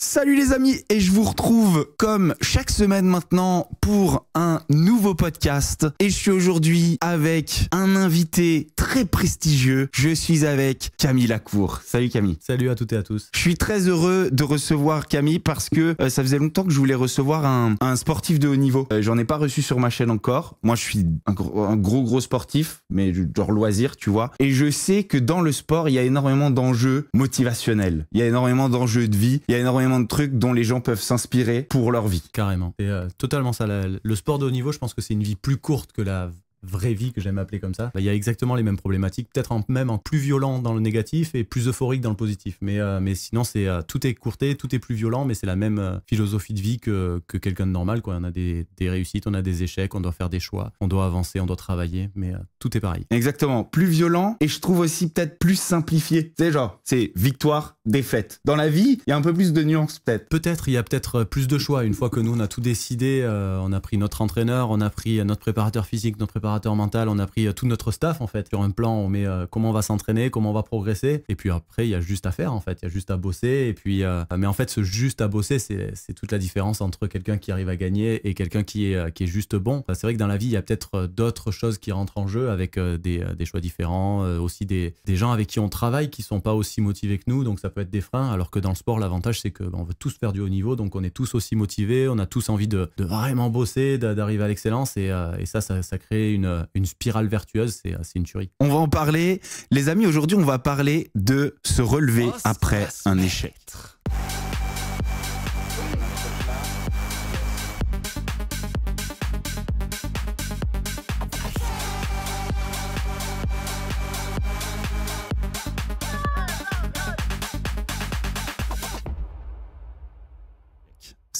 Salut les amis et je vous retrouve comme chaque semaine maintenant pour un nouveau podcast et je suis aujourd'hui avec un invité très prestigieux. Je suis avec Camille Lacour. Salut Camille. Salut à toutes et à tous. Je suis très heureux de recevoir Camille parce que euh, ça faisait longtemps que je voulais recevoir un, sportif de haut niveau. Euh, j'en ai pas reçu sur ma chaîne encore. Moi je suis un, gros un gros, gros sportif mais genre loisir tu vois. Et je sais que dans le sport il y a énormément d'enjeux motivationnels. Il y a énormément d'enjeux de vie. Il y a énormément de trucs dont les gens peuvent s'inspirer pour leur vie. Carrément. et euh, totalement ça. le sport de haut niveau, je pense que c'est une vie plus courte que la vraie vie que j'aime appeler comme ça, bah, il y a exactement les mêmes problématiques, peut-être même en plus violent dans le négatif et plus euphorique dans le positif. Mais, euh, mais sinon, c'est euh, tout est courté, tout est plus violent, mais c'est la même euh, philosophie de vie que, quelqu'un de normal. Quoi. On a des, des, réussites, on a des échecs, on doit faire des choix, on doit avancer, on doit travailler, mais tout est pareil. Exactement, plus violent et je trouve aussi peut-être plus simplifié. C'est genre, c'est victoire, défaite. Dans la vie, il y a un peu plus de nuances peut-être. Peut-être, il y a peut-être plus de choix. Une fois que nous, on a tout décidé, on a pris notre entraîneur, on a pris notre préparateur physique, notre préparateur mental, on a pris euh, tout notre staff en fait. Sur un plan, on met euh, comment on va s'entraîner, comment on va progresser. Et puis après, il y a juste à faire en fait, il y a juste à bosser. Et puis, euh, mais en fait, ce juste à bosser, c'est toute la différence entre quelqu'un qui arrive à gagner et quelqu'un qui est, qui est juste bon. c'est vrai que dans la vie, il y a peut-être d'autres choses qui rentrent en jeu avec des, des choix différents, aussi des, des, gens avec qui on travaille qui sont pas aussi motivés que nous, donc ça peut être des freins. Alors que dans le sport, l'avantage, c'est que ben, on veut tous faire du haut niveau, donc on est tous aussi motivés, on a tous envie de, vraiment bosser, d'arriver à l'excellence. Et, et ça, ça, ça crée une une, spirale vertueuse, euh, c'est une tuerie. On va en parler. Les amis, aujourd'hui, on va parler de se relever oh, après un échec.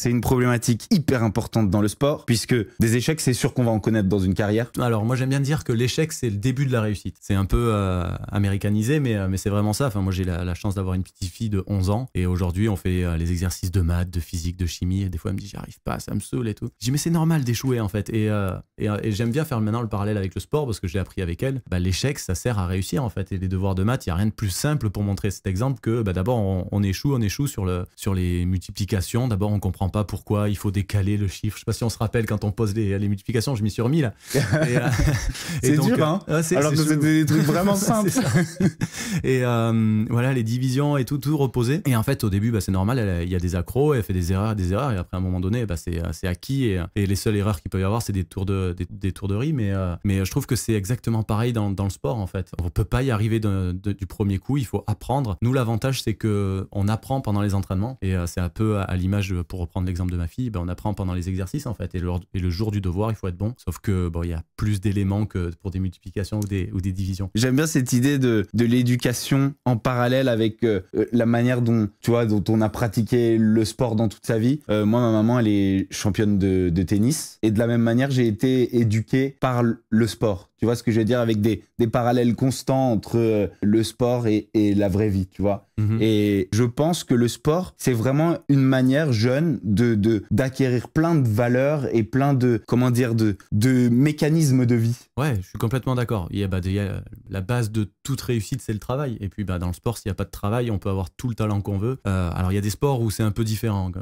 c'est une problématique hyper importante dans le sport, puisque des échecs, c'est sûr qu'on va en connaître dans une carrière. Alors moi j'aime bien dire que l'échec, c'est le début de la réussite. C'est un peu euh, américanisé, mais, euh, mais c'est vraiment ça. Enfin, moi j'ai la, chance d'avoir une petite fille de 11 ans, et aujourd'hui on fait euh, les exercices de maths, de physique, de chimie, et des fois elle me dit j'arrive pas, ça me saoule et tout. Je dis mais c'est normal d'échouer en fait, et, et, j'aime bien faire maintenant le parallèle avec le sport, parce que j'ai appris avec elle, bah, l'échec, ça sert à réussir en fait, et les devoirs de maths, il n'y a rien de plus simple pour montrer cet exemple que bah, d'abord on, on échoue, on échoue sur, le, sur les multiplications, d'abord on comprend pas pourquoi il faut décaler le chiffre. Je sais pas si on se rappelle quand on pose les, les multiplications, je m'y suis remis là. et euh, euh, hein. c'est dur, hein Alors c'est des trucs vraiment simples. et euh, voilà, les divisions et tout, tout reposé. Et en fait, au début, bah, c'est normal, il y a des accros, elle fait des erreurs, des erreurs, et après, à un moment donné, bah, c'est acquis. Et, les seules erreurs qu'il peut y avoir, c'est des tours de des, de riz. Mais, mais je trouve que c'est exactement pareil dans, le sport, en fait. On peut pas y arriver du premier coup, il faut apprendre. Nous, l'avantage, c'est que on apprend pendant les entraînements, et c'est un peu à l'image, pour reprendre l'exemple de ma fille, ben on apprend pendant les exercices en fait. Et le, et le, jour du devoir, il faut être bon. Sauf que bon, il y a plus d'éléments que pour des multiplications ou des, ou des divisions. J'aime bien cette idée de, de l'éducation en parallèle avec euh, euh, la manière dont tu vois dont on a pratiqué le sport dans toute sa vie. Euh, moi, ma maman, elle est championne de, de tennis et de la même manière, j'ai été éduqué par le sport. Tu vois ce que je veux dire avec des, des parallèles constants entre euh, le sport et, et la vraie vie, tu vois. Mhm. Et je pense que le sport, c'est vraiment une manière jeune de d'acquérir plein de valeurs et plein de comment dire de de mécanismes de vie. Ouais, je suis complètement d'accord. Il bah, la base de toute réussite, c'est le travail. Et puis bah, dans le sport, s'il n'y a pas de travail, on peut avoir tout le talent qu'on veut. Euh, alors il y a des sports où c'est un peu différent.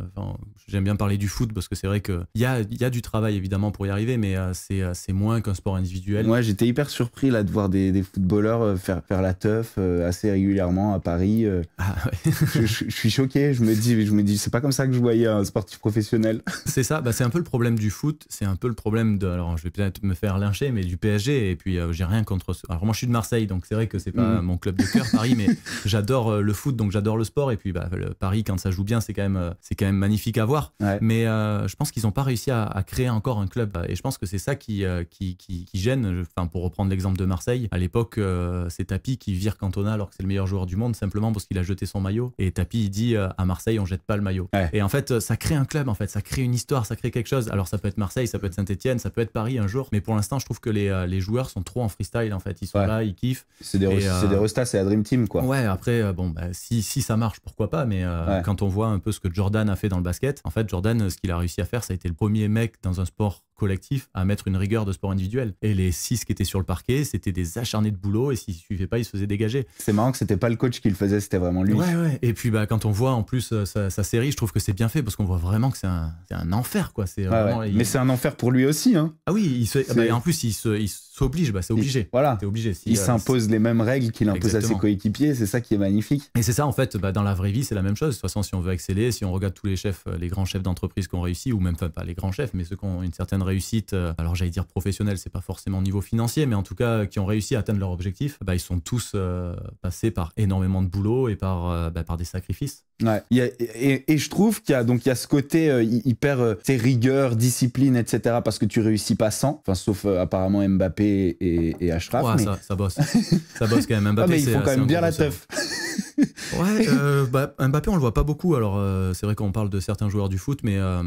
J'aime bien parler du foot parce que c'est vrai que il y a, y a du travail évidemment pour y arriver, mais euh, c'est c'est moins qu'un sport individuel j'étais hyper surpris là de voir des, footballeurs euh, faire, faire la teuf euh, assez régulièrement à Paris. Euh. Ah, je, suis choqué. Je me dis, je me dis, c'est pas comme ça que je voyais un sportif professionnel. C'est ça. Bah, c'est un peu le problème du foot. C'est un peu le problème de. Alors, je vais peut-être me faire lyncher, mais du PSG. Et puis, j'ai rien contre. ça Alors, moi, je suis de Marseille, donc c'est vrai que c'est pas mm. mon club de cœur, Paris, mais j'adore le foot, donc j'adore le sport. Et puis, bah, le Paris, quand ça joue bien, c'est quand même, c'est quand même magnifique à voir. Mais je pense qu'ils n'ont pas réussi à, créer encore un club. Et je pense que c'est ça qui, qui, qui, qui gêne pour reprendre l'exemple de Marseille, à l'époque, euh, c'est Tapi qui vire Cantona alors que c'est le meilleur joueur du monde simplement parce qu'il a jeté son maillot. Et Tapi, il dit euh, à Marseille, on jette pas le maillot. Et en fait, euh, ça crée un club, en fait, ça crée une histoire, ça crée quelque chose. Alors, ça peut être Marseille, ça peut être Saint-Etienne, ça peut être Paris un jour. Mais pour l'instant, je trouve que les, joueurs sont trop en freestyle, en fait. Ils sont là, ils kiffent. C'est des, c'est la Dream Team, quoi. Ouais, après, bon, bah, si, ça marche, pourquoi pas. Mais quand on voit un peu ce que Jordan a fait dans le basket, en fait, Jordan, ce qu'il a réussi à faire, ça a été le premier mec dans un sport collectif à mettre une rigueur de sport individuel. Et les six qui étaient sur le parquet, c'était des acharnés de boulot et s'ils suivaient pas, ils se faisaient dégager. C'est marrant que c'était pas le coach qui le faisait, c'était vraiment lui. Et puis bah, quand on voit en plus euh, sa, série, je trouve que c'est bien fait parce qu'on voit vraiment que c'est un, enfer. quoi. C'est Mais c'est un enfer pour lui aussi. Hein. Ah oui, il se... Bah, en plus, il s'oblige, bah, c'est obligé. Il... Voilà. Euh, il s'impose les mêmes règles qu'il impose à ses coéquipiers, c'est ça qui est magnifique. Et c'est ça, en fait, bah, dans la vraie vie, c'est la même chose. De toute façon, si on veut exceller, si on regarde tous les chefs, euh, les grands chefs d'entreprise qui ont réussi, ou même pas les grands chefs, mais ceux qui ont une certaine réussite, euh, alors j'allais dire professionnelle, c'est pas forcément au niveau financier, mais en tout cas euh, qui ont réussi à atteindre leur objectif, bah, ils sont tous euh, passés par énormément de boulot et par, bah, par des sacrifices. Ouais. et, et, je trouve qu'il y a donc il y a ce côté hyper rigueur, discipline, etc. Parce que tu réussis pas sans, enfin sauf apparemment Mbappé et, et Ashraf. ça, bosse, ça bosse quand même. Ah, Mbappé, ah, mais ils font quand même bien la teuf. ouais, bah, Mbappé, on le voit pas beaucoup. Alors, c'est vrai qu'on parle de certains joueurs du foot, mais bah,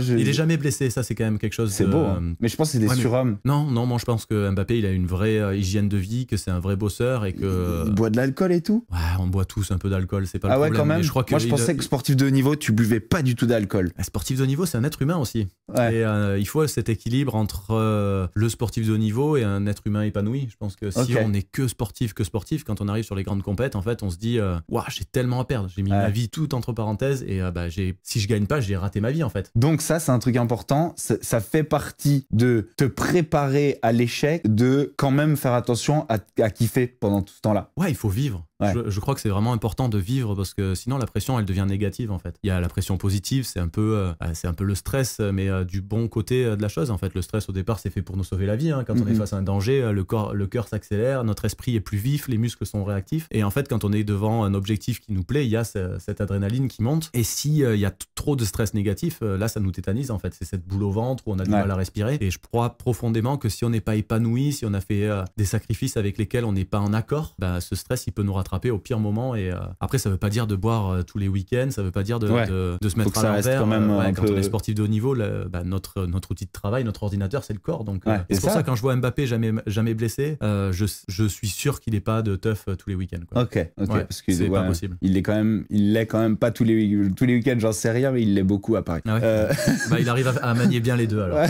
il est jamais blessé. Ça, c'est quand quelque chose. C'est beau. Hein. Mais je pense que c'est des surhommes. Non, non, moi je pense que Mbappé, il a une vraie euh, hygiène de vie, que c'est un vrai bosseur et que. Il, boit de l'alcool et tout. Ouais, on boit tous un peu d'alcool, c'est pas le ah problème. quand même. Je crois que moi je pensais que sportif de haut niveau, tu buvais pas du tout d'alcool. Ah, sportif de haut niveau, c'est un être humain aussi. Et euh, il faut cet équilibre entre euh, le sportif de haut niveau et un être humain épanoui. Je pense que si on est que sportif, que sportif, quand on arrive sur les grandes compètes, en fait, on se dit, waouh, j'ai tellement à perdre. J'ai mis ma vie toute entre parenthèses et bah j'ai, si je gagne pas, j'ai raté ma vie en fait. Donc ça, c'est un truc important ça fait partie de te préparer à l'échec, de quand même faire attention à, à kiffer pendant tout ce temps-là. Ouais, il faut vivre. Je, je, crois que c'est vraiment important de vivre parce que sinon la pression elle devient négative en fait. Il y a la pression positive, c'est un peu euh, ah, c'est un peu le stress mais euh, du bon côté euh, de la chose en fait. Le stress au départ c'est fait pour nous sauver la vie. Hein. Quand on est face à un danger, le corps le cœur s'accélère, notre esprit est plus vif, les muscles sont réactifs et en fait quand on est devant un objectif qui nous plaît, il y a cette adrénaline qui monte et si il y a trop de stress négatif, là ça nous tétanise en fait. C'est cette boule au ventre où on a du mal à respirer et je crois profondément que si on n'est pas épanoui, si on a fait des sacrifices avec lesquels on n'est pas en accord, bah, ce stress il peut nous rattraper au pire moment. Et euh, après, ça veut pas dire de boire euh, tous les week-ends, ça veut pas dire de, de, se mettre à l'envers. Quand, euh, quand on est sportif de haut niveau, bah, notre, notre outil de travail, notre ordinateur, c'est le corps. Donc c'est pour ça, quand je vois Mbappé jamais, jamais blessé, je, je, suis sûr qu'il n'est pas de teuf tous les week-ends. Ok, ok, parce que pas possible. Il est quand même, il l'est quand même pas tous les tous les week-ends, j'en sais rien, mais il l'est beaucoup à Paris. Ah bah, il arrive à, manier bien les deux alors.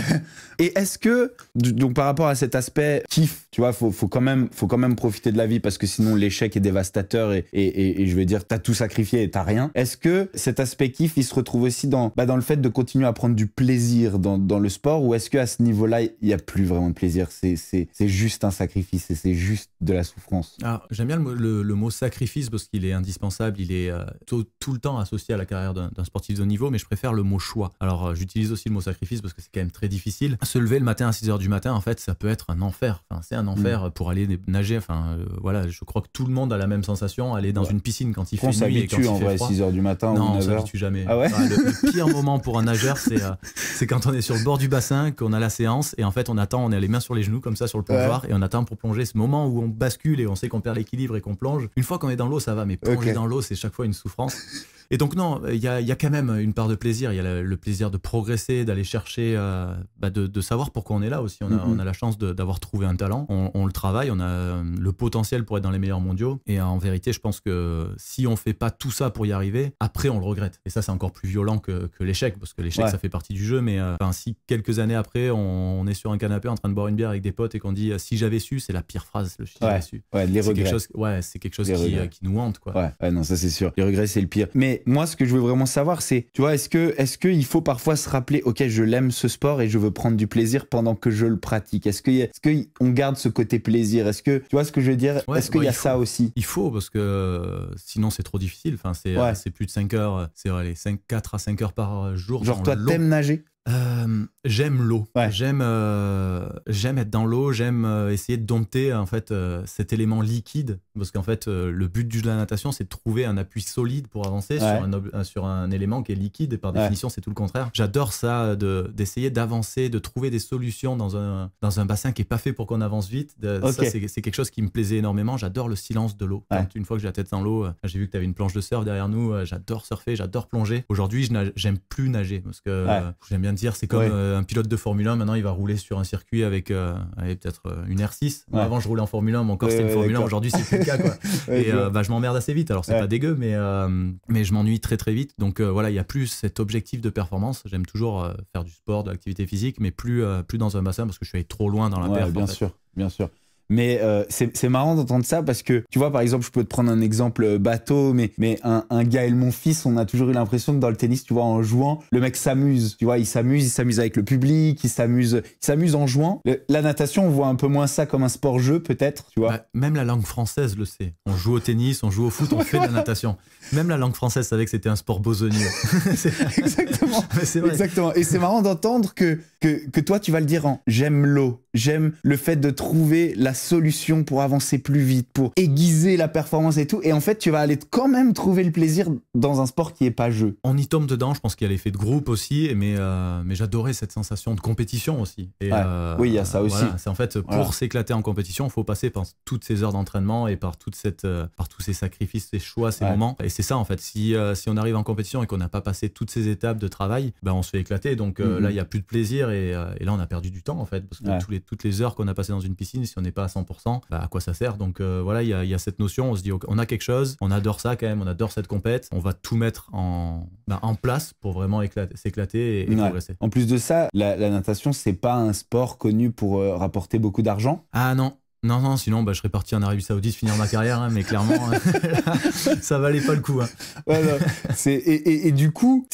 Et est-ce que donc par rapport à cet aspect kiff, tu vois, faut, faut quand même faut quand même profiter de la vie parce que sinon l'échec est dévastateur et, je veux dire t'as tout sacrifié et t'as rien. Est-ce que cet aspect kiff il se retrouve aussi dans, bah, dans le fait de continuer à prendre du plaisir dans, dans le sport ou est-ce que à ce niveau-là il n'y a plus vraiment de plaisir C'est juste un sacrifice et c'est juste de la souffrance. Ah, j'aime bien le, mot sacrifice parce qu'il est indispensable, il est euh, tout, le temps associé à la carrière d'un sportif de haut niveau, mais je préfère le mot choix. Alors euh, j'utilise aussi le mot sacrifice parce que c'est quand même très difficile. Se lever le matin à 6h du matin, en fait, ça peut être un enfer. Enfin, c'est un mm. enfer pour aller nager. Enfin, euh, voilà, je crois que tout le monde a la même sensation, aller dans une piscine quand il fait nuit et quand il fait vrai, 6 heures du matin ou 9 on s'habitue jamais. Ah le, pire moment pour un nageur, c'est euh, c'est quand on est sur le bord du bassin, qu'on a la séance et en fait on attend, on est les mains sur les genoux comme ça sur le plongeoir et on attend pour plonger. Ce moment où on bascule et on sait qu'on perd l'équilibre et qu'on plonge. Une fois qu'on est dans l'eau, ça va, mais plonger dans l'eau, c'est chaque fois une souffrance. Et donc non, il y a, y a, quand même une part de plaisir. Il y a le, plaisir de progresser, d'aller chercher, euh, bah, de, savoir pourquoi on est là aussi. On a, mm-hmm. on a la chance d'avoir trouvé un talent. On, on, le travaille, on a euh, le potentiel pour être dans les meilleurs mondiaux. Et en vérité, je pense que si on fait pas tout ça pour y arriver, après on le regrette. Et ça, c'est encore plus violent que, l'échec, parce que l'échec, ça fait partie du jeu. Mais euh, si quelques années après, on, est sur un canapé en train de boire une bière avec des potes et qu'on dit euh, si j'avais su, c'est la pire phrase, c'est quelque chose euh, qui, nous hante, quoi. non, ça c'est sûr. Les regrets, c'est le pire. Mais moi, ce que je veux vraiment savoir, c'est, tu vois, est-ce que, est-ce qu'il faut parfois se rappeler, ok, je l'aime ce sport et je veux prendre du plaisir pendant que je le pratique. Est-ce est qu'on garde ce côté plaisir Est-ce que, tu vois, ce que je veux dire Est-ce qu'il y a ça aussi parce que euh, sinon c'est trop difficile. Enfin, c'est euh, plus de 5 heures, c'est 4 à 5 heures par jour. Genre, toi, t'aimes nager euh, j'aime l'eau. J'aime, euh, j'aime être dans l'eau. J'aime euh, essayer de dompter en fait cet élément liquide parce qu'en fait le but du de la natation c'est de trouver un appui solide pour avancer sur, un, sur un élément qui est liquide et par définition c'est tout le contraire. J'adore ça de, d'essayer d'avancer, de trouver des solutions dans un dans un bassin qui est pas fait pour qu'on avance vite. Ça c'est, quelque chose qui me plaisait énormément. J'adore le silence de l'eau. Une fois que j'ai la tête dans l'eau, j'ai vu que tu avais une planche de surf derrière nous. j'adore surfer, j'adore plonger. Aujourd'hui, je j'aime plus nager parce que j'aime bien c'est comme euh, un pilote de Formule 1, maintenant il va rouler sur un circuit avec, euh, peut-être euh, une R6. Avant, je roulais en Formule 1, mais encore c'était une Formule 1, aujourd'hui c'est plus le cas. et bah, je m'emmerde assez vite, alors c'est pas dégueu, mais, mais je m'ennuie très très vite. Donc voilà, il n'y a plus cet objectif de performance. J'aime toujours faire du sport, de l'activité physique, mais plus, plus dans un bassin parce que je suis allé trop loin dans la perte. Bien sûr, bien sûr. Mais euh, c'est marrant d'entendre ça parce que, tu vois, par exemple, je peux te prendre un exemple euh, bateau, mais, mais un, un mon fils on a toujours eu l'impression que dans le tennis, tu vois, en jouant, le mec s'amuse. Tu vois, il s'amuse, il s'amuse avec le public, il s'amuse il s'amuse en jouant. la natation, on voit un peu moins ça comme un sport-jeu, peut-être, tu vois. Bah, même la langue française le sait. On joue au tennis, on joue au foot, on fait de la natation. Même la langue française savait que c'était un sport bosonnier. Exactement. Exactement. Et c'est marrant d'entendre que, que, que toi, tu vas le dire en j'aime l'eau, j'aime le fait de trouver la solution pour avancer plus vite, pour aiguiser la performance et tout. Et en fait, tu vas aller quand même trouver le plaisir dans un sport qui est pas jeu. On y tombe dedans, je pense qu'il y a l'effet de groupe aussi, mais, euh, mais j'adorais cette sensation de compétition aussi. Et, euh, oui, il y a ça aussi. c'est en fait, pour s'éclater en compétition, il faut passer par toutes ces heures d'entraînement et par, toute cette, euh, par tous ces sacrifices, ces choix, ces moments. Et c'est ça, en fait. Si, si on arrive en compétition et qu'on n'a pas passé toutes ces étapes de travail, ben on se fait éclater. Donc mm-hmm. là, il n'y a plus de plaisir et, là, on a perdu du temps, en fait, parce que les, toutes les heures qu'on a passées dans une piscine, si on n'est pas 100%, bah, à quoi ça sert Donc euh, voilà, il y a, cette notion, on se dit, on a quelque chose, on adore ça quand même, on adore cette compète, on va tout mettre en, bah, place pour vraiment s'éclater et, progresser. En plus de ça, la, natation, c'est pas un sport connu pour euh, rapporter beaucoup d'argent Ah non, non, non, sinon bah, je serais parti en Arabie Saoudite finir ma carrière, hein, mais clairement, hein, ça valait pas le coup. Hein. Et, et, du coup,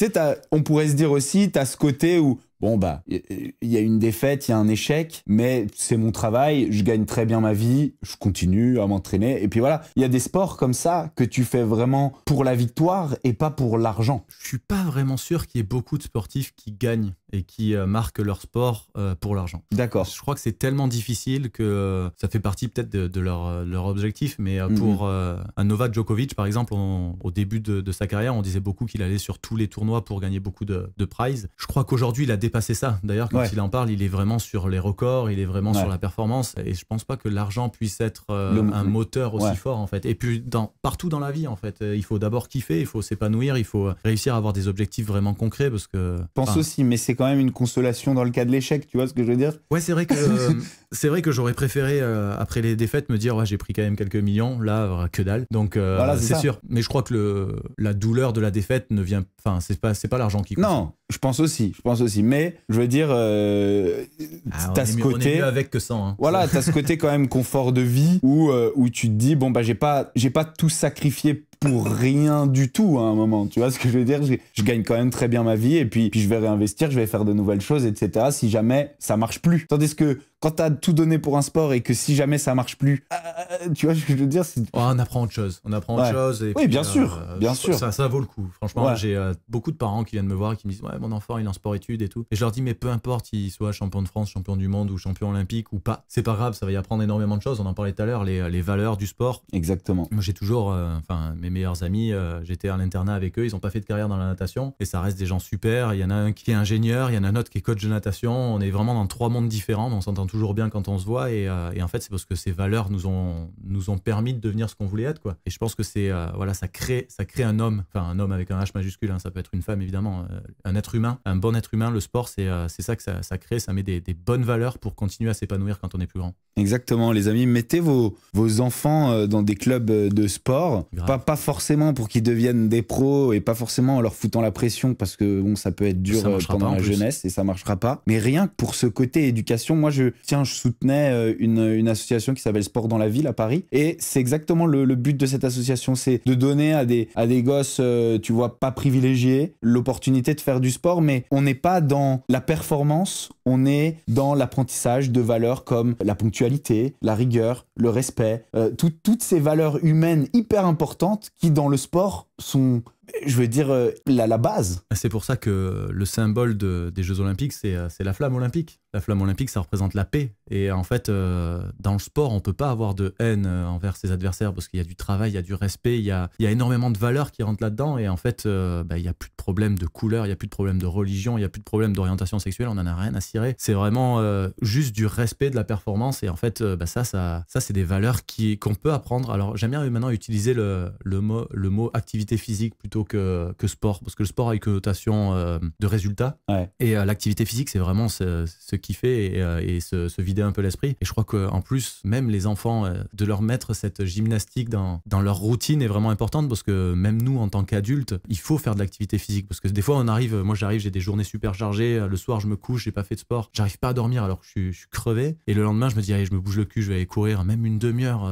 on pourrait se dire aussi, tu as ce côté où bon bah il y a une défaite, il y a un échec, mais c'est mon travail, je gagne très bien ma vie, je continue à m'entraîner et puis voilà. Il y a des sports comme ça que tu fais vraiment pour la victoire et pas pour l'argent. Je suis pas vraiment sûr qu'il y ait beaucoup de sportifs qui gagnent et qui euh, marquent leur sport euh, pour l'argent. D'accord. Je crois que c'est tellement difficile que euh, ça fait partie peut-être de, leur, objectif, mais pour un Novak Djokovic par exemple, au début de, sa carrière, on disait beaucoup qu'il allait sur tous les tournois pour gagner beaucoup de, de prizes. Je crois qu'aujourd'hui il a passer ça. D'ailleurs, quand il en parle, il est vraiment sur les records, il est vraiment sur la performance. Et je pense pas que l'argent puisse être euh, un moteur aussi fort, en fait. Et puis, dans, partout dans la vie, en fait, euh, il faut d'abord kiffer, il faut s'épanouir, il faut euh, réussir à avoir des objectifs vraiment concrets parce que. Pense aussi, mais c'est quand même une consolation dans le cas de l'échec, tu vois ce que je veux dire Ouais, c'est vrai que. c'est vrai que j'aurais préféré, après les défaites, me dire ouais, j'ai pris quand même quelques millions, là, que dalle. Donc, voilà, c'est sûr. Mais je crois que le, la douleur de la défaite ne vient. Enfin, c'est pas, pas l'argent qui compte. Non, je pense aussi. Je pense aussi. Mais je veux dire, euh, ah, ce côté. avec que ça Hein. Voilà, t'as ce côté quand même confort de vie euh, où, tu te dis, bon, bah, j'ai pas, j'ai pas tout sacrifié pour rien du tout hein, à un moment. Tu vois ce que je veux dire je, gagne quand même très bien ma vie et puis, puis je vais réinvestir, je vais faire de nouvelles choses, etc. Si jamais ça marche plus. Tandis que quand t'as tout donné pour un sport et que si jamais ça marche plus, euh, tu vois ce que je veux dire On apprend autre chose. On apprend autre chose. Et oui, bien euh, sûr, euh, bien sûr. Ça, ça vaut le coup. Franchement, j'ai beaucoup de parents qui viennent me voir et qui me disent ouais mon enfant il est en sport études et tout. Et je leur dis mais peu importe il soit champion de France, champion du monde ou champion olympique ou pas, c'est pas grave, ça va y apprendre énormément de choses. On en parlait tout à l'heure, les, valeurs du sport. Exactement. Moi j'ai toujours, enfin mes meilleurs amis, j'étais à l'internat avec eux, ils ont pas fait de carrière dans la natation et ça reste des gens super. Il y en a un qui est ingénieur, il y en a un autre qui est coach de natation. On est vraiment dans trois mondes différents, mais on s'entend toujours toujours bien quand on se voit euh, et, en fait c'est parce que ces valeurs nous ont nous ont permis de devenir ce qu'on voulait être quoi. Et je pense que c'est euh, voilà ça crée ça crée un homme, enfin un homme avec un H majuscule, hein, ça peut être une femme évidemment, euh, un être humain, un bon être humain. Le sport c'est ça que ça, crée, ça met des, bonnes valeurs pour continuer à s'épanouir quand on est plus grand. Exactement les amis, mettez vos vos enfants dans des clubs de sport, pas pas forcément pour qu'ils deviennent des pros et pas forcément en leur foutant la pression parce que bon ça peut être dur pendant la jeunesse et ça marchera pas. Mais rien que pour ce côté éducation, moi je, tiens, je soutenais euh, une, association qui s'appelle Sport dans la ville à Paris. Et c'est exactement le, but de cette association, c'est de donner à des, à des gosses, euh, tu vois, pas privilégiés, l'opportunité de faire du sport, mais on n'est pas dans la performance, on est dans l'apprentissage de valeurs comme la ponctualité, la rigueur, le respect, euh, toutes ces valeurs humaines hyper importantes qui, dans le sport, sont je veux dire, euh, la, base. C'est pour ça que le symbole des Jeux Olympiques, euh, c'est la flamme olympique. La flamme olympique, ça représente la paix. Et en fait, euh, dans le sport, on peut pas avoir de haine envers ses adversaires parce qu'il y a du travail, il y a du respect, il y a, énormément de valeurs qui rentrent là-dedans. Et en fait, bah, il n'y a plus de problème de couleur, il n'y a plus de problème de religion, il n'y a plus de problème d'orientation sexuelle, on n'en a rien à cirer. C'est vraiment juste du respect de la performance. Et en fait, bah, ça, ça, c'est des valeurs qu'on peut apprendre. Alors, j'aime bien maintenant utiliser le, mot, le mot activité physique plutôt que, sport, parce que le sport a une connotation euh, de résultat. Et euh, l'activité physique, c'est vraiment euh, se, qui kiffer et, se, vider un peu l'esprit. Et je crois qu'en plus, même les enfants, de leur mettre cette gymnastique dans, leur routine est vraiment importante, parce que même nous, en tant qu'adultes, il faut faire de l'activité physique. Parce que des fois, on arrive, moi j'arrive, j'ai des journées super chargées, le soir je me couche, j'ai pas fait de sport, j'arrive pas à dormir alors que je suis, crevé. Et le lendemain, je me dis, allez, je me bouge le cul, je vais aller courir même une demi-heure.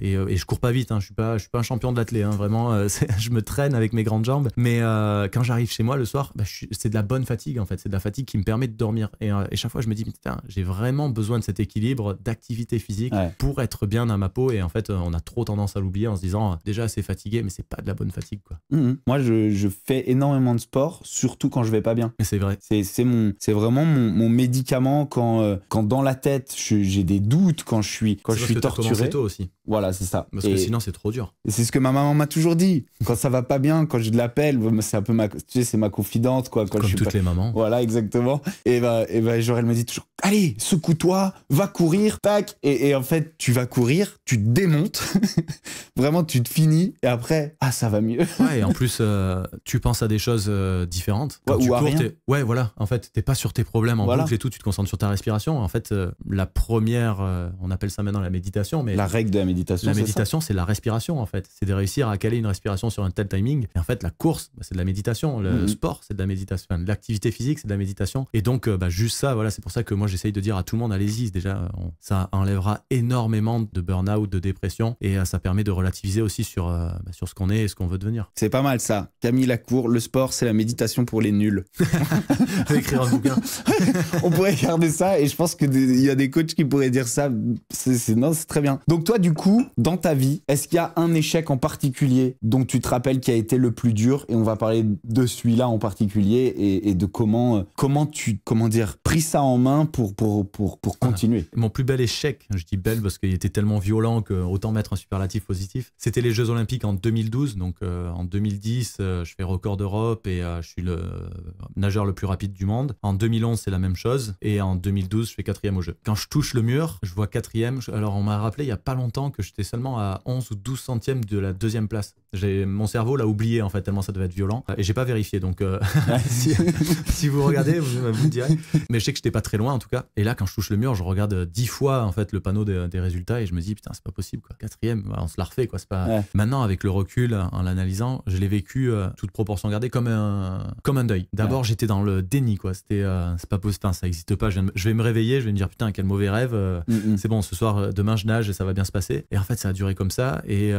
et, je cours pas vite, hein. je, suis pas, je suis pas un champion de l'athlé, hein. vraiment, je me traîne avec mes grandes jambes. Mais euh, quand j'arrive chez moi le soir, bah, c'est de la bonne fatigue en fait. C'est de la fatigue qui me permet de dormir. Et, euh, et chaque fois, je me dis, putain, j'ai vraiment besoin de cet équilibre d'activité physique pour être bien dans ma peau. Et en fait, euh, on a trop tendance à l'oublier en se disant, déjà, c'est fatigué, mais c'est pas de la bonne fatigue. Quoi. Mmh, mmh. Moi, je, fais énormément de sport, surtout quand je vais pas bien. C'est vrai. C'est mon, c'est vraiment mon, médicament quand, quand dans la tête, j'ai des doutes, quand je suis, quand je suis torturé. aussi. Voilà, c'est ça. Parce que sinon, c'est trop dur. C'est ce que ma maman m'a toujours dit. Quand ça va pas bien, quand quand je l'appelle, bah, c'est un peu ma, tu sais, c'est ma confidente, quoi. Comme toutes les mamans. Voilà, exactement. Et bah, et bah, genre, elle me dit toujours, allez, secoue-toi, va courir, tac. Et, en fait, tu vas courir, tu te démontes. Vraiment, tu te finis. Et après, ah, ça va mieux. ouais, et en plus, euh, tu penses à des choses euh, différentes. ou à rien. Ouais, voilà. En fait, t'es pas sur tes problèmes en boucle et tout, tu te concentres sur ta respiration. En fait, euh, la première, on appelle ça maintenant la méditation, mais. La règle de la méditation. La méditation, c'est la respiration, en fait. C'est de réussir à caler une respiration sur un tel timing. Et fait, la course, bah, c'est de la méditation. Le mhm. sport, c'est de la méditation. L'activité physique, c'est de la méditation. Et donc, euh, bah, juste ça, voilà, c'est pour ça que moi, j'essaye de dire à tout le monde, allez-y. Déjà, euh, ça enlèvera énormément de burn-out, de dépression. Et euh, ça permet de relativiser aussi sur, bah, sur ce qu'on est et ce qu'on veut devenir. C'est pas mal ça. Camille Lacour, le sport, c'est la méditation pour les nuls. écrire un bouquin. on pourrait garder ça. Et je pense qu'il y a des coachs qui pourraient dire ça. non, c'est très bien. Donc, toi, du coup, dans ta vie, est-ce qu'il y a un échec en particulier dont tu te rappelles qui a été le plus dur et on va parler de celui-là en particulier et, de comment, euh, comment tu, comment dire, pris ça en main pour, pour, pour, continuer. mon plus bel échec, je dis bel parce qu'il était tellement violent que autant mettre un superlatif positif, c'était les Jeux Olympiques en 2012. Donc euh, en 2010, euh, je fais record d'Europe et je suis le nageur le plus rapide du monde. En 2011, c'est la même chose et en 2012, je fais quatrième au jeu. Quand je touche le mur, je vois quatrième. Alors on m'a rappelé il y a pas longtemps que j'étais seulement à 11 ou 12 centièmes de la deuxième place. J'ai mon cerveau l'a oublié en fait tellement ça devait être violent et j'ai pas vérifié donc euh, si, vous regardez vous, vous me direz mais je sais que j'étais pas très loin en tout cas et là quand je touche le mur je regarde euh, dix fois en fait le panneau des résultats et je me dis putain c'est pas possible quoi quatrième on se la refait quoi c'est pas maintenant avec le recul en l'analysant je l'ai vécu euh, toute proportion gardée comme un comme un deuil d'abord j'étais dans le déni quoi c'était c'est pas possible ça n'existe pas je, vais me réveiller je vais me dire putain quel mauvais rêve mm, mm. c'est bon ce soir demain je nage et ça va bien se passer et en fait ça a duré comme ça et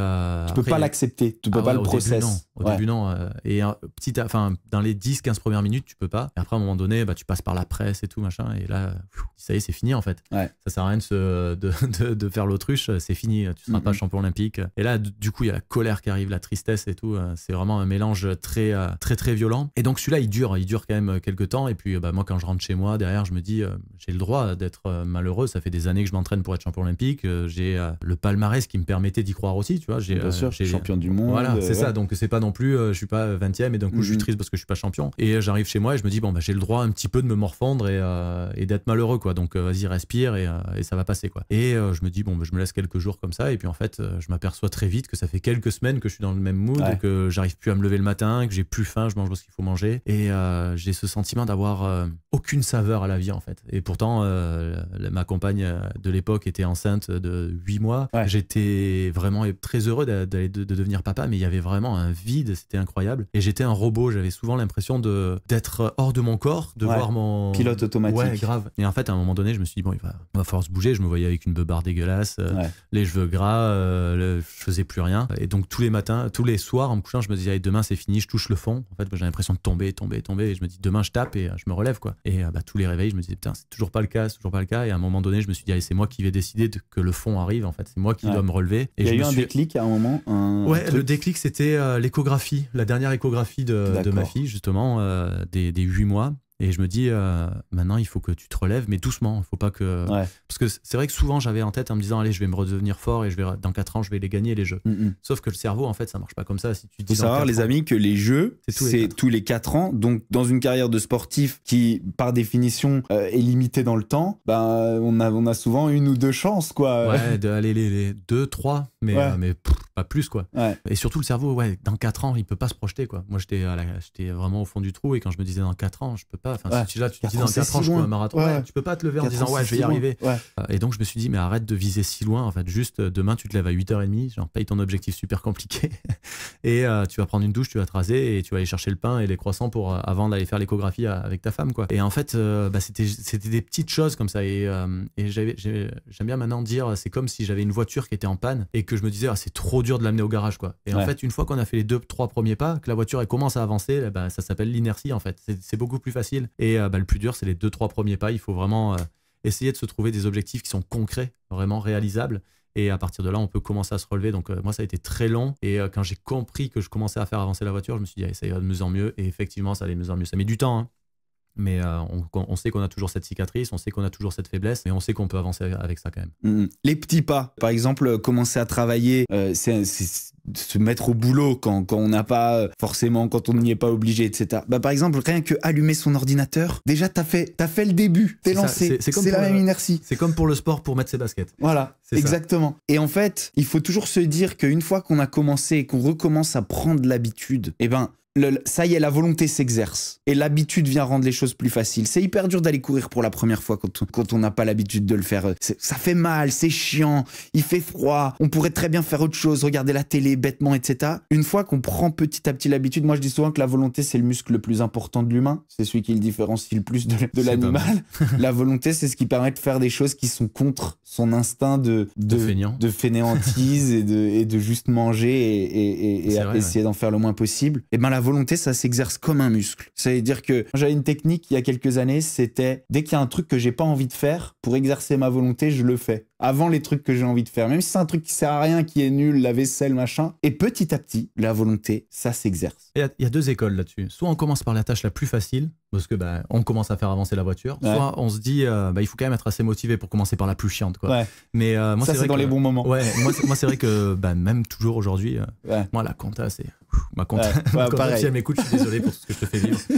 tu peux pas l'accepter tu peux ah pas le process. au début, non. Euh, et un, petit, enfin, dans les 10-15 premières minutes, tu peux pas. Et après, à un moment donné, bah, tu passes par la presse et tout, machin. Et là, ça y est, c'est fini, en fait. Ça sert à rien de, faire l'autruche. C'est fini. Tu seras pas champion olympique. Et là, du coup, il y a la colère qui arrive, la tristesse et tout. Euh, c'est vraiment un mélange très, euh, très, très violent. Et donc, celui-là, il dure. Il dure quand même quelques temps. Et puis, bah, moi, quand je rentre chez moi, derrière, je me dis, j'ai le droit d'être malheureux. Ça fait des années que je m'entraîne pour être champion olympique. J'ai le palmarès qui me permettait d'y croire aussi, tu vois. J'ai champion du monde voilà, euh, c'est ça. Donc c'est pas non plus, euh, je suis pas 20e et d'un coup je suis mm-hmm. triste parce que je suis pas champion. Et euh, j'arrive chez moi et je me dis bon bah j'ai le droit un petit peu de me morfondre et, d'être malheureux quoi. Donc vas-y respire et, ça va passer quoi. Et je me dis bon bah, je me laisse quelques jours comme ça et puis en fait je m'aperçois très vite que ça fait quelques semaines que je suis dans le même mood, que j'arrive plus à me lever le matin, que j'ai plus faim, je mange ce qu'il faut manger et j'ai ce sentiment d'avoir aucune saveur à la vie en fait. Et pourtant ma compagne de l'époque était enceinte de 8 mois. J'étais vraiment très heureux de devenir papa mais il y avait vraiment un vide, c'était incroyable. Et j'étais un robot, j'avais souvent l'impression de d'être hors de mon corps, de voir mon pilote automatique. grave. Et en fait, à un moment donné, je me suis dit bon, il va, va falloir se bouger. Je me voyais avec une beubarde dégueulasse, euh, les cheveux gras, euh, je faisais plus rien. Et donc tous les matins, tous les soirs, en me couchant, je me disais demain c'est fini, je touche le fond. En fait, j'ai l'impression de tomber, tomber, tomber. Et je me dis demain je tape et euh, je me relève quoi. Et bah, tous les réveils, je me disais putain, c'est toujours pas le cas, c'est toujours pas le cas. Et à un moment donné, je me suis dit allez, c'est moi qui vais décider que le fond arrive. En fait, c'est moi qui dois me relever. Et il y a eu un déclic à un moment déclic, c'était euh, l'échographie, la dernière échographie de, ma fille, justement, euh, des, des 8 mois. Et je me dis, euh, maintenant, il faut que tu te relèves, mais doucement. faut pas que. Parce que c'est vrai que souvent, j'avais en tête en me disant, allez, je vais me redevenir fort et je vais, dans 4 ans, je vais les gagner, les jeux. Mm, mm. Sauf que le cerveau, en fait, ça marche pas comme ça. Si tu dis faut savoir, les amis, que les jeux, c'est tous les 4 ans. Donc, dans une carrière de sportif qui, par définition, euh, est limitée dans le temps, bah, on, a, on a souvent une ou deux chances, quoi. Ouais, de, les 2, 3, mais, euh, mais pas plus, quoi. Et surtout, le cerveau, ouais, dans 4 ans, il peut pas se projeter, quoi. Moi, j'étais vraiment au fond du trou et quand je me disais dans 4 ans, je peux pas tu te dis dans 4 ans, tu peux pas te lever en disant, ouais, je vais y arriver. Euh, et donc, je me suis dit, mais arrête de viser si loin. En fait, juste euh, demain, tu te lèves à 8h30, genre, paye ton objectif super compliqué. et euh, tu vas prendre une douche, tu vas te raser et tu vas aller chercher le pain et les croissants pour, avant d'aller faire l'échographie avec ta femme, quoi. Et en fait, bah, c'était des petites choses comme ça. Et, j'aime bien maintenant dire, c'est comme si j'avais une voiture qui était en panne et que je me disais, ah, c'est trop dur de l'amener au garage, quoi. Et en fait, une fois qu'on a fait les deux, trois premiers pas, que la voiture commence à avancer, eh ben, ça s'appelle l'inertie, en fait. C'est beaucoup plus facile et euh, bah, le plus dur, c'est les deux, trois premiers pas. Il faut vraiment euh, essayer de se trouver des objectifs qui sont concrets, vraiment réalisables. Et à partir de là, on peut commencer à se relever. Donc, euh, moi, ça a été très long. Et quand j'ai compris que je commençais à faire avancer la voiture, je me suis dit, ah, ça ira de mieux en mieux. Et effectivement, ça allait de mieux en mieux. Ça met du temps. Hein. Mais euh, on, sait qu'on a toujours cette cicatrice, on sait qu'on a toujours cette faiblesse, mais on sait qu'on peut avancer avec ça quand même. Mm, mm. Les petits pas, par exemple, commencer à travailler, euh, c'est se mettre au boulot quand, on n'a pas euh, forcément, quand on n'y est pas obligé, etc. Bah, par exemple, rien que allumer son ordinateur, déjà t'as fait, as fait le début, es lancé, c'est la même inertie. C'est comme pour le sport pour mettre ses baskets. Voilà, exactement. Et en fait, il faut toujours se dire qu'une fois qu'on a commencé et qu'on recommence à prendre l'habitude, eh ben, ça y est, la volonté s'exerce. Et l'habitude vient rendre les choses plus faciles. C'est hyper dur d'aller courir pour la première fois quand, quand on n'a pas l'habitude de le faire. Ça fait mal, c'est chiant, il fait froid, on pourrait très bien faire autre chose, regarder la télé bêtement, etc. Une fois qu'on prend petit à petit l'habitude, moi je dis souvent que la volonté c'est le muscle le plus important de l'humain. C'est celui qui le différencie le plus de l'animal. la volonté c'est ce qui permet de faire des choses qui sont contre son instinct de, de, de, fainéantise et, de, et de juste manger et, essayer d'en faire le moins possible. Et eh ben la volonté, ça s'exerce comme un muscle. Ça veut dire que j'avais une technique il y a quelques années, c'était dès qu'il y a un truc que j'ai pas envie de faire, pour exercer ma volonté, je le fais. Avant les trucs que j'ai envie de faire, même si c'est un truc qui sert à rien, qui est nul, la vaisselle, machin. Et petit à petit, la volonté, ça s'exerce. Il y a deux écoles là-dessus. Soit on commence par la tâche la plus facile, parce que bah, on commence à faire avancer la voiture. Soit on se dit, euh, bah, il faut quand même être assez motivé pour commencer par la plus chiante, quoi. Mais euh, moi, ça c'est dans les bons moments. Ouais, moi c'est vrai que bah, même toujours aujourd'hui, euh, moi la compta, c'est ma compta. pareil. si je suis désolé pour ce que je te fais vivre.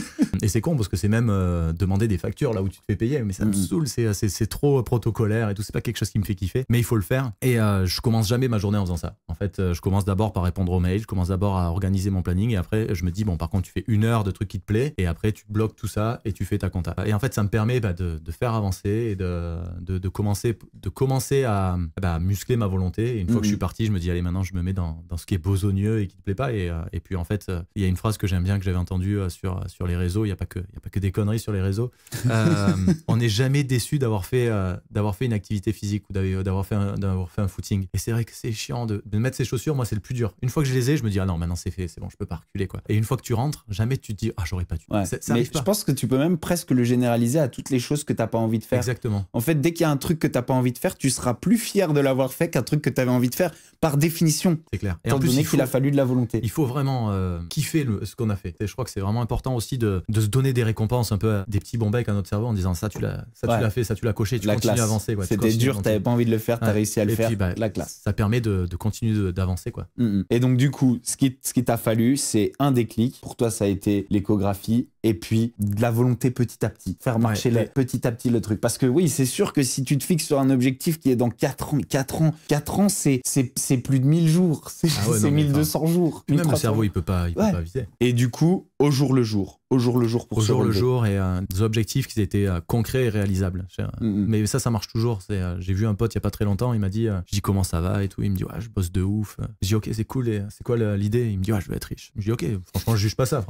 Et c'est con parce que c'est même euh, demander des factures là où tu te fais payer, mais ça me mm. saoule, c'est euh, trop euh, protocolaire et tout, c'est pas quelque chose qui me fait kiffer, mais il faut le faire. Et je commence jamais ma journée en faisant ça. En fait, je commence d'abord par répondre aux mails, je commence d'abord à organiser mon planning et après je me dis, bon, par contre, tu fais une heure de trucs qui te plaît et après tu bloques tout ça et tu fais ta compta. Et en fait, ça me permet bah, de, de, faire avancer et de, de, commencer, de commencer bah, à muscler ma volonté. Et une fois que je mm-hmm. suis parti, je me dis, allez, maintenant je me mets dans, dans ce qui est bosogneux et qui te plaît pas. Et, et puis en fait, il y a une phrase que j'aime bien que j'avais entendue sur, sur les réseaux il n'y a, pas que, y a pas que des conneries sur les réseaux. Euh, on n'est jamais déçu d'avoir fait, euh, d'avoir fait une activité physique ou d'avoir fait, un, fait un footing. Et c'est vrai que c'est chiant de, mettre ses chaussures, moi c'est le plus dur. Une fois que je les ai, je me dis, ah non, maintenant c'est fait, c'est bon, je peux pas reculer. Quoi. Et une fois que tu rentres, jamais tu te dis, ah j'aurais pas dû. Mais je pense que tu peux même presque le généraliser à toutes les choses que tu n'as pas envie de faire. Exactement. En fait, dès qu'il y a un truc que tu n'as pas envie de faire, tu seras plus fier de l'avoir fait qu'un truc que tu avais envie de faire, par définition. C'est clair. Et en plus, donné qu'il a fallu de la volonté. Il faut vraiment euh, kiffer le, ce qu'on a fait. Et je crois que c'est vraiment important aussi de, de se donner des récompenses un peu des petits bonbecs avec un notre cerveau en disant ça tu l'as ça tu l'as fait ça tu l'as coché tu continues à avancer c'était dur t'avais pas envie de le faire t'as as réussi à le et faire puis, bah, la classe ça permet de, de continuer d'avancer quoi mm, mm. et donc du coup ce qui ce qui t'a fallu c'est un déclic pour toi ça a été l'échographie et puis de la volonté petit à petit, faire marcher petit à petit le truc. Parce que oui, c'est sûr que si tu te fixes sur un objectif qui est dans 4 ans, 4 ans, 4 ans, c'est, c'est, plus de 1000 jours, c'est, 1200 ah jours. Même le cerveau, il peut pas, il peut pas viser. Et du coup, au jour le jour, au jour le jour pour Au jour le jour et des objectifs qui étaient euh, concrets et réalisables. Euh, mais ça, ça marche toujours. C'est, euh, j'ai vu un pote il y a pas très longtemps, il m'a dit, je dis comment ça va et tout. Il me dit, ouais, je bosse de ouf. Je dis, ok, c'est cool, c'est quoi l'idée Il me dit, ouais, je veux être riche. Je dis, ok, franchement, je juge pas ça,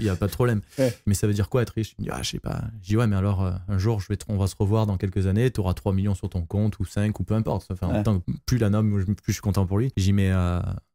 il n'y a pas de problème. Mais ça veut dire quoi être riche je ah, je sais pas. Je dis, ouais, mais alors, euh, un jour, je vais on va se revoir dans quelques années, t'auras auras 3 millions sur ton compte ou 5 ou peu importe. Enfin, plus la nomme, plus je suis content pour lui. J'y mets,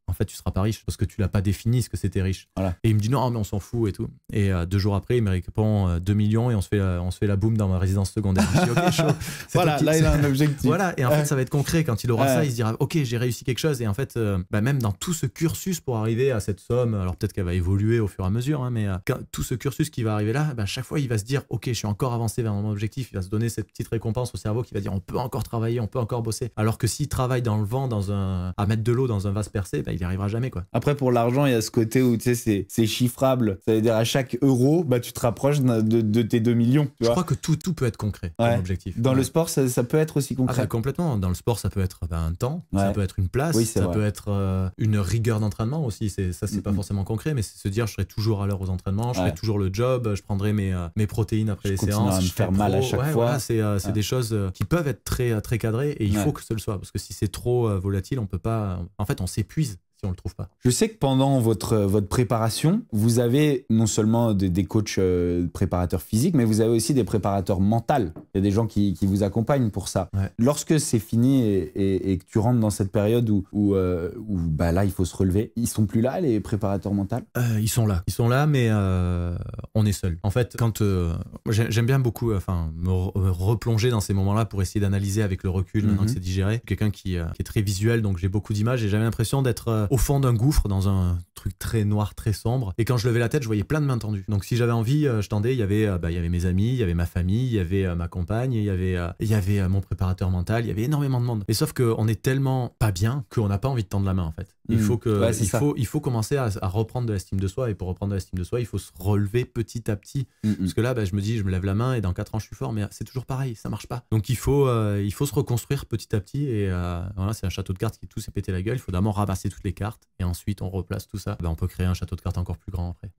en fait, tu seras pas riche parce que tu l'as pas défini ce que c'était riche. Et il me dit non, mais on s'en fout et tout. Et euh, deux jours après, il me répond 2 euh, millions et on se fait, euh, on se fait la boum dans ma résidence secondaire. ok, chaud. voilà, là, il a un objectif. voilà, et en fait, ça va être concret. Quand il aura ça, il se dira, ok, j'ai réussi quelque chose. Et en fait, bah, même dans tout ce cursus pour arriver à cette somme, alors peut-être qu'elle va évoluer au fur et à mesure, hein, mais tout ce cursus qui va arriver là, à bah, chaque fois, il va se dire, ok, je suis encore avancé vers mon objectif. Il va se donner cette petite récompense au cerveau qui va dire, on peut encore travailler, on peut encore bosser. Alors que s'il travaille dans le vent, dans un, à mettre de l'eau dans un vase percé, bah, il n'y arrivera jamais. quoi. Après, pour l'argent, il y a ce côté où tu sais, c'est chiffrable. Ça veut dire à chaque euro, bah, tu te rapproches de, de, tes 2 millions. je crois que tout, tout peut être concret comme objectif. Dans le sport, ça, ça, peut être aussi ah, concret. Bah, complètement. Dans le sport, ça peut être bah, un temps, ça peut être une place, ça peut être euh, une rigueur d'entraînement aussi. Ça, c'est n'est pas forcément concret, mais c'est se dire je serai toujours à l'heure aux entraînements, je ferai toujours le job, je prendrai mes, euh, mes protéines après les séances. À me faire mal à chaque fois. c'est euh, des choses qui peuvent être très, très cadrées et il faut que ce soit parce que si c'est trop volatile, on peut pas. En fait, on s'épuise si on le trouve pas. Je sais que pendant votre, euh, votre préparation, vous avez non seulement des, des coachs euh, préparateurs physiques, mais vous avez aussi des préparateurs mentaux. Il y a des gens qui, qui vous accompagnent pour ça. Lorsque c'est fini et, et, que tu rentres dans cette période où, euh, où, bah là, il faut se relever, ils sont plus là, les préparateurs mentaux Ils sont là. Ils sont là, mais on est seul. En fait, quand j'aime bien beaucoup enfin, me replonger dans ces moments-là pour essayer d'analyser avec le recul, maintenant mhm. que c'est digéré. Quelqu'un qui, qui, est très visuel, donc j'ai beaucoup d'images et j'avais l'impression d'être euh. au fond d'un gouffre, dans un truc très noir, très sombre. Et quand je levais la tête, je voyais plein de mains tendues. Donc si j'avais envie, euh, je tendais. Il y avait, euh, bah, il y avait mes amis, il y avait ma famille, il y avait ma compagne, il y avait, il y avait mon préparateur mental. Il y avait énormément de monde. Et sauf qu'on est tellement pas bien qu'on n'a pas envie de tendre la main en fait. Il, hmm. faut que, il, faut, il faut commencer à, reprendre de l'estime de soi. Et pour reprendre de l'estime de soi, il faut se relever petit à petit. Hmm, hmm. Parce que là, bah, je me dis, je me lève la main et dans 4 ans, je suis fort, mais c'est toujours pareil, ça marche pas. Donc il faut, euh, il faut se reconstruire petit à petit. Et euh, voilà, c'est un château de cartes qui tout s'est pété la gueule. Il faut d'abord ramasser toutes les cartes et ensuite on replace tout ça. Bah, on peut créer un château de cartes encore plus grand après.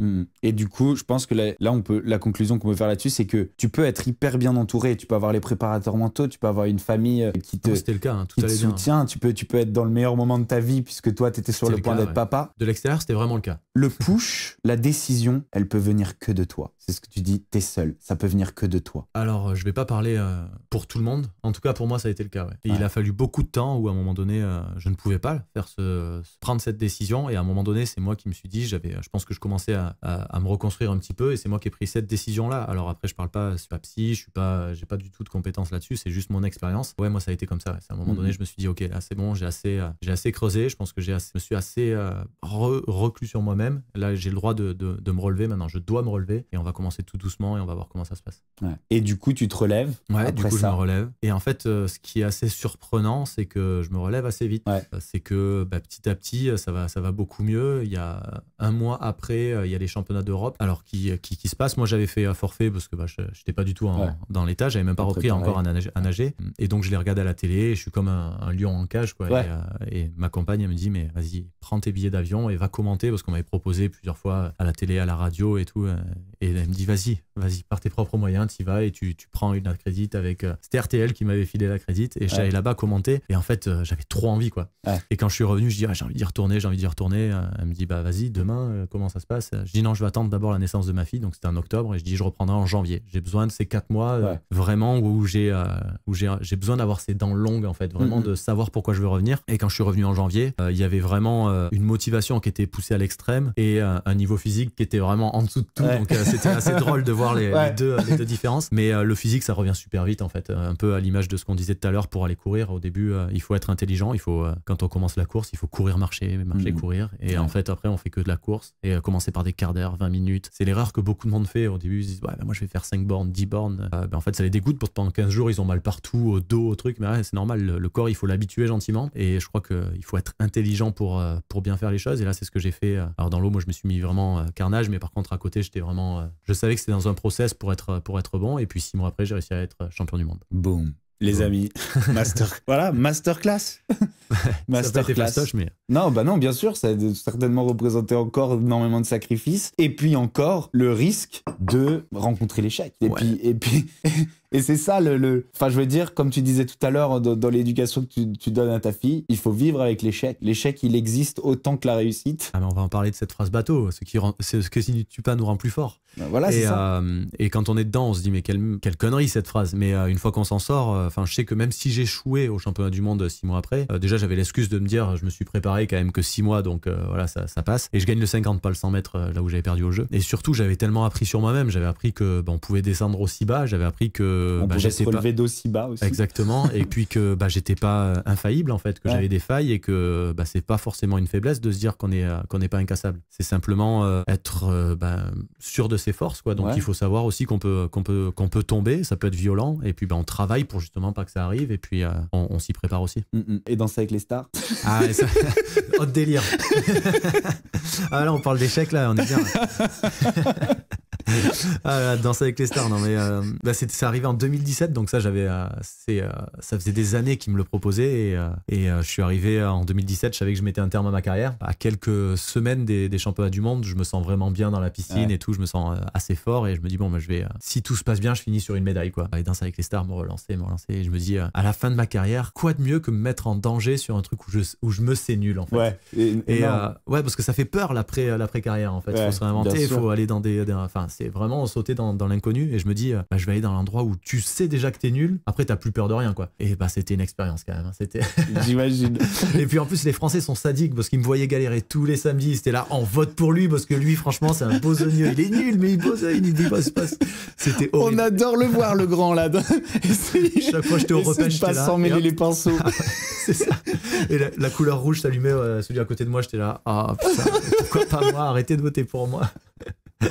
Et du coup, je pense que là, on peut, la conclusion qu'on peut faire là-dessus, c'est que tu peux être hyper bien entouré. Tu peux avoir les préparateurs mentaux, tu peux avoir une famille euh, ah hein. qui te, le cas, tout soutient. Tu, peux, tu peux être dans le meilleur moment de ta vie puisque toi, tu sur le, point d'être papa. De l'extérieur, c'était vraiment le cas. Le push, la décision, elle peut venir que de toi. C'est ce que tu dis, t'es seul. Ça peut venir que de toi. Alors, euh, je vais pas parler euh, pour tout le monde. En tout cas, pour moi, ça a été le cas. il a fallu beaucoup de temps où, à un moment donné, euh, je ne pouvais pas faire ce, prendre cette décision. Et à un moment donné, c'est moi qui me suis dit, j'avais, je pense que je commençais à, à, me reconstruire un petit peu. Et c'est moi qui ai pris cette décision-là. Alors après, je parle pas, je suis pas psy, je suis pas, j'ai pas du tout de compétences là-dessus. C'est juste mon expérience. Ouais, moi, ça a été comme ça. C'est à un moment mm-hmm. donné, je me suis dit, ok, là, c'est bon, j'ai assez, j'ai assez creusé. Je pense que j'ai assez je me suis assez euh, reclus sur moi-même. Là, j'ai le droit de, de, me relever maintenant. Je dois me relever et on va commencer tout doucement et on va voir comment ça se passe. Et du coup, tu te relèves Ouais, du coup, ça. je me relève. Et en fait, euh, ce qui est assez surprenant, c'est que je me relève assez vite. Euh, c'est que bah, petit à petit, ça va, ça va beaucoup mieux. Il y a un mois après, il y a les championnats d'Europe. Alors, qui, qui, qui, se passe Moi, j'avais fait forfait parce que bah, je n'étais pas du tout dans l'état. J'avais même pas repris encore à, nager. Et donc, je les regarde à la télé. Je suis comme un, lion en cage. Quoi, et, et ma compagne, elle me dit, mais vas-y, prends tes billets d'avion et va commenter, parce qu'on m'avait proposé plusieurs fois à la télé, à la radio et tout. Euh, et elle me dit, vas-y, vas-y, par tes propres moyens, tu vas et tu, tu prends une accrédite avec. Euh, c'était RTL qui m'avait filé la crédite et j'allais là-bas commenter. Et en fait, euh, j'avais trop envie, quoi. Et quand je suis revenu, je dis, ah, j'ai envie d'y retourner, j'ai envie d'y retourner. Elle me dit, bah vas-y, demain, comment ça se passe Je dis, non, je vais attendre d'abord la naissance de ma fille, donc c'était en octobre, et je dis, je reprendrai en janvier. J'ai besoin de ces quatre mois vraiment où j'ai où j'ai besoin d'avoir ces dents longues, en fait, vraiment de savoir pourquoi je veux revenir. Et quand je suis revenu en janvier, il y avait vraiment euh, une motivation qui était poussée à l'extrême et euh, un niveau physique qui était vraiment en dessous de tout. Donc euh, c'était assez drôle de voir les, deux, les deux, différences. Mais le physique, ça revient super vite en fait. Un peu à l'image de ce qu'on disait tout à l'heure pour aller courir. Au début, il faut être intelligent. Il faut, quand on commence la course, il faut courir, marcher, marcher, mm. courir. Et en fait, après, on fait que de la course et commencer par des quarts d'heure, 20 minutes. C'est l'erreur que beaucoup de monde fait. Au début, ils disent, ouais, moi, je vais faire 5 bornes, 10 bornes. Ben, en fait, ça les dégoûte pour pendant 15 jours, ils ont mal partout, au dos, au truc. Mais c'est normal. Le, le, corps, il faut l'habituer gentiment. Et je crois qu'il faut être intelligent euh, pour, bien faire les choses. Et là, c'est ce que j'ai fait. Euh. Alors, dans l'eau, moi, je me suis mis vraiment euh, carnage, mais par contre, à côté, j'étais vraiment. je savais que c'était dans un process pour être, pour être bon. Et puis, six mois après, j'ai réussi à être champion du monde. Boom. Les amis, master, voilà, masterclass. masterclass. Non, bah non, bien sûr, ça a certainement représenté encore énormément de sacrifices. Et puis encore, le risque de rencontrer l'échec. Et, puis, et, puis, Et c'est ça le, Enfin, je veux dire, comme tu disais tout à l'heure, dans, l'éducation que tu, donnes à ta fille, il faut vivre avec l'échec. L'échec, il existe autant que la réussite. Ah, mais on va en parler de cette phrase bateau. Ce qui ce que si tu pas nous rend plus fort. Ben voilà, c'est ça. Euh, et quand on est dedans, on se dit, mais quelle, connerie cette phrase. Mais euh, une fois qu'on s'en sort, euh, enfin, je sais que même si j'échouais au championnat du monde six mois après, déjà j'avais l'excuse de me dire, je me suis préparé quand même que six mois, donc voilà, ça, ça, passe. Et je gagne le 50, pas le 100 mètres là où j'avais perdu au jeu. Et surtout, j'avais tellement appris sur moi-même. J'avais appris que on pouvait descendre aussi bas. J'avais appris que on bah, se relever d'aussi bas aussi. Exactement. et puis que bah, j'étais pas euh, infaillible en fait, que j'avais des failles et que bah, c'est pas forcément une faiblesse de se dire qu'on est euh, qu'on n'est pas incassable. C'est simplement euh, être bah, sûr de ses forces quoi. Donc il faut savoir aussi qu'on peut qu'on peut qu'on peut tomber, ça peut être violent et puis bah, on travaille pour justement pas que ça arrive et puis on, s'y prépare aussi. Mm, mm. Et danser avec les stars. Ah, Autre délire. ah là on parle d'échec là, on est bien. ah, danser avec les stars, non mais euh, bah, c'est arrivé en 2017, donc ça j'avais, euh, euh, ça faisait des années qu'ils me le proposaient et, euh, et euh, je suis arrivé en 2017, je savais que je mettais un terme à ma carrière. À quelques semaines des, des championnats du monde, je me sens vraiment bien dans la piscine et tout, je me sens assez fort et je me dis bon, bah, je vais, si tout se passe bien, je finis sur une médaille quoi. Et bah, danser avec les stars, me relancer, me relancer. Et je me dis à la fin de ma carrière, quoi de mieux que me mettre en danger sur un truc où je, où je me sais nul en fait. Ouais. Et, ouais, parce que ça fait peur l'après, l'après carrière en fait. Il faut se réinventer, il faut aller dans des, des enfin c'est vraiment sauter dans, l'inconnu. Et je me dis, euh, bah, je vais aller dans l'endroit où tu sais déjà que t'es nul. Après, t'as plus peur de rien, quoi. Et bah, c'était une expérience quand même. Hein. C'était. J'imagine. et puis en plus, les Français sont sadiques parce qu'ils me voyaient galérer tous les samedis. C'était là, on vote pour lui parce que lui, franchement, c'est un bosogneux. Il est nul, mais il bosse il dit passe, bah, passe. C'était horrible. On adore le voir, le grand, là. Chaque fois, j'étais au repas, j'étais là. Sans mêler les pinceaux. Ah c'est ça. Et la, couleur rouge s'allumait, euh, celui à côté de moi, j'étais là. Ah, putain, pourquoi pas moi Arrêtez de voter pour moi.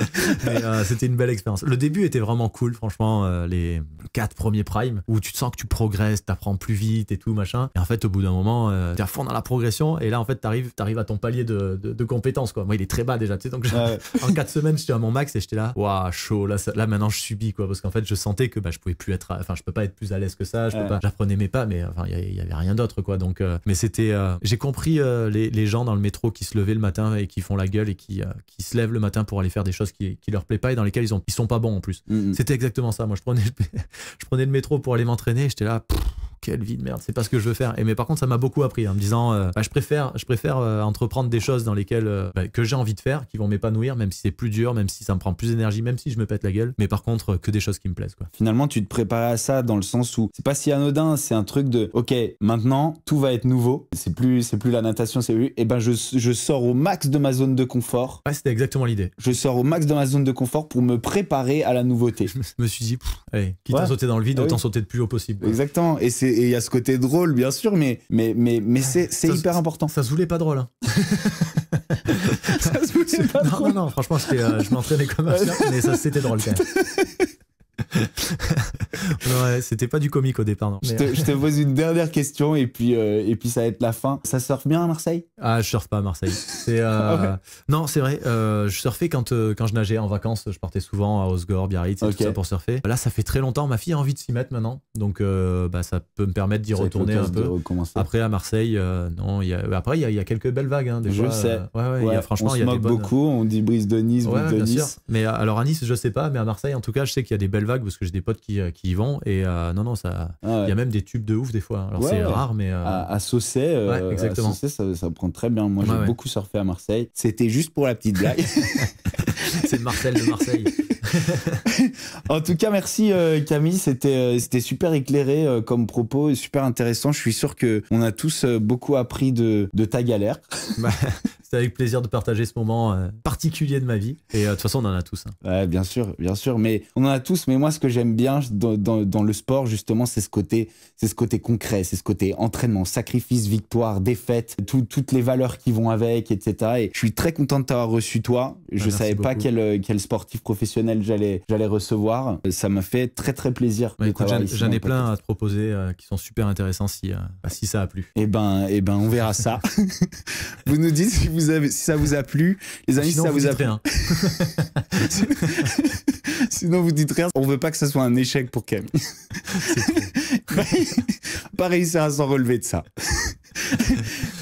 Euh, c'était une belle expérience. Le début était vraiment cool, franchement, euh, les quatre premiers primes où tu te sens que tu progresses, t'apprends plus vite et tout machin. Et en fait, au bout d'un moment, euh, t'es à fond dans la progression et là, en fait, t'arrives, arrives à ton palier de, de, compétences quoi. Moi, il est très bas déjà, tu sais. Donc, en quatre semaines, j'étais à mon max et j'étais là, waouh, chaud. Là, là, maintenant, je subis quoi, parce qu'en fait, je sentais que bah, je pouvais plus être, enfin, je peux pas être plus à l'aise que ça. Je j'apprenais mes pas, mais enfin, il y, avait rien d'autre quoi. Donc, mais c'était, j'ai compris les, les, gens dans le métro qui se levaient le matin et qui font la gueule et qui, qui se lèvent le matin pour aller faire des chose qui, qui leur plaît pas et dans lesquelles ils, ont, ils sont pas bons en plus. Mm, mm. C'était exactement ça. Moi, je prenais, le, je prenais le métro pour aller m'entraîner. J'étais là, quelle vie de merde, c'est pas ce que je veux faire. Et mais par contre, ça m'a beaucoup appris hein, en me disant, euh, bah, je préfère, je préfère euh, entreprendre des choses dans lesquelles euh, bah, que j'ai envie de faire, qui vont m'épanouir, même si c'est plus dur, même si ça me prend plus d'énergie, même si je me pète la gueule. Mais par contre, que des choses qui me plaisent. Quoi. Finalement, tu te prépares à ça dans le sens où c'est pas si anodin, c'est un truc de, ok, maintenant tout va être nouveau. C'est plus, c'est plus la natation, c'est et eh ben je, je, sors au max de ma zone de confort. Ouais, c'était exactement l'idée. Je sors au max de ma zone de confort pour me préparer à la nouveauté. Je me suis dit, allez, quitte à sauter dans le vide, ah autant sauter de plus haut possible. Exactement. Et c'est et il y a ce côté drôle, bien sûr, mais, mais, mais, mais c'est hyper important. Ça se voulait pas drôle. Hein. ça se voulait pas drôle. Non, non, franchement, euh, je m'entraînais comme un chien, mais ça, c'était drôle quand même. C'était pas du comique au départ, non. Je euh, te, pose une dernière question et puis, euh, et puis ça va être la fin. Ça surfe bien à Marseille Ah, je surfe pas à Marseille. Euh, ah Non, c'est vrai. Euh, je surfais quand, quand je nageais en vacances. Je partais souvent à Osgore, Biarritz et tout ça pour surfer. Là, ça fait très longtemps. Ma fille a envie de s'y mettre maintenant. Donc, bah, ça peut me permettre d'y retourner un peu. Après, à Marseille, non. Après, il y, a quelques belles vagues. Hein, des je fois, sais. Ouais, y a, franchement, on se a moque beaucoup. On dit brise de Nice, brise de Nice. Mais alors à Nice, je sais pas. Mais à Marseille, en tout cas, je sais qu'il y a des belles vague parce que j'ai des potes qui, euh, qui y vont et euh, non, non, ça. Ah il y a même des tubes de ouf des fois. Alors c'est rare, mais. Euh, à, à, Saucet, exactement. ça, ça, prend très bien. Moi, j'ai beaucoup surfé à Marseille. C'était juste pour la petite blague. c'est Marcel de Marseille. en tout cas, merci euh, Camille, c'était euh, c'était super éclairé euh, comme propos super intéressant. Je suis sûr que on a tous beaucoup appris de, ta galère. Bah, avec plaisir de partager ce moment particulier de ma vie. Et de toute façon, on en a tous. Hein. bien sûr, bien sûr. Mais on en a tous. Mais moi, ce que j'aime bien dans, le sport, justement, c'est ce côté, c'est ce côté concret, c'est ce côté entraînement, sacrifice, victoire, défaite, toutes les valeurs qui vont avec, etc. Et je suis très content de t'avoir reçu toi. Je bah, savais pas pas mhm. quel, euh, quel sportif professionnel j'allais recevoir. Ça m'a fait très très plaisir. Bah, j'en ai plein à te proposer euh, qui sont super intéressants si, euh, bah, si ça a plu. Eh ben, et eh ben on verra ça. vous nous dites si, vous avez, si ça vous a plu. Les amis, si ça vous, a plu. Sinon, vous dites rien. On veut pas que ça soit un échec pour Cam. Pas réussir à s'en relever de ça.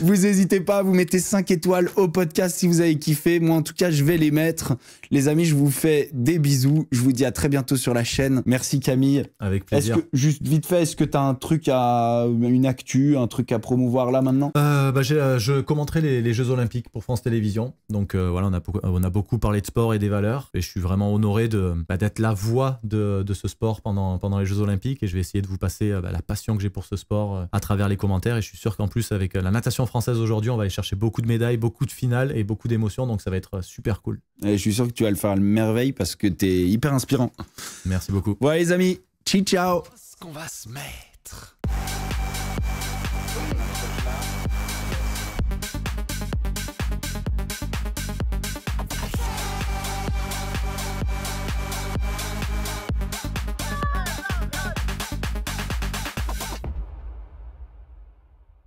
Vous n'hésitez pas, vous mettez 5 étoiles au podcast si vous avez kiffé. Moi, en tout cas, je vais les mettre. Les amis, je vous fais des bisous. Je vous dis à très bientôt sur la chaîne. Merci Camille. Avec plaisir. juste vite fait, est-ce que tu as un truc à, une actu, un truc à promouvoir là maintenant euh, bah, euh, Je commenterai les, Jeux Olympiques pour France Télévisions. Donc euh, voilà, on a, on a beaucoup parlé de sport et des valeurs. Et je suis vraiment honoré de, bah, d'être la voix de, ce sport pendant, pendant les Jeux Olympiques. Et je vais essayer de vous passer bah, la passion que j'ai pour ce sport à travers les commentaires. Et je suis sûr qu'en plus, avec la natation française, française aujourd'hui. On va aller chercher beaucoup de médailles, beaucoup de finales et beaucoup d'émotions. Donc ça va être euh, super cool. Et je suis sûr que tu vas le faire à merveille parce que tu hyper inspirant. Merci beaucoup. Ouais, les amis. Ciao, ciao. qu'on va se mettre.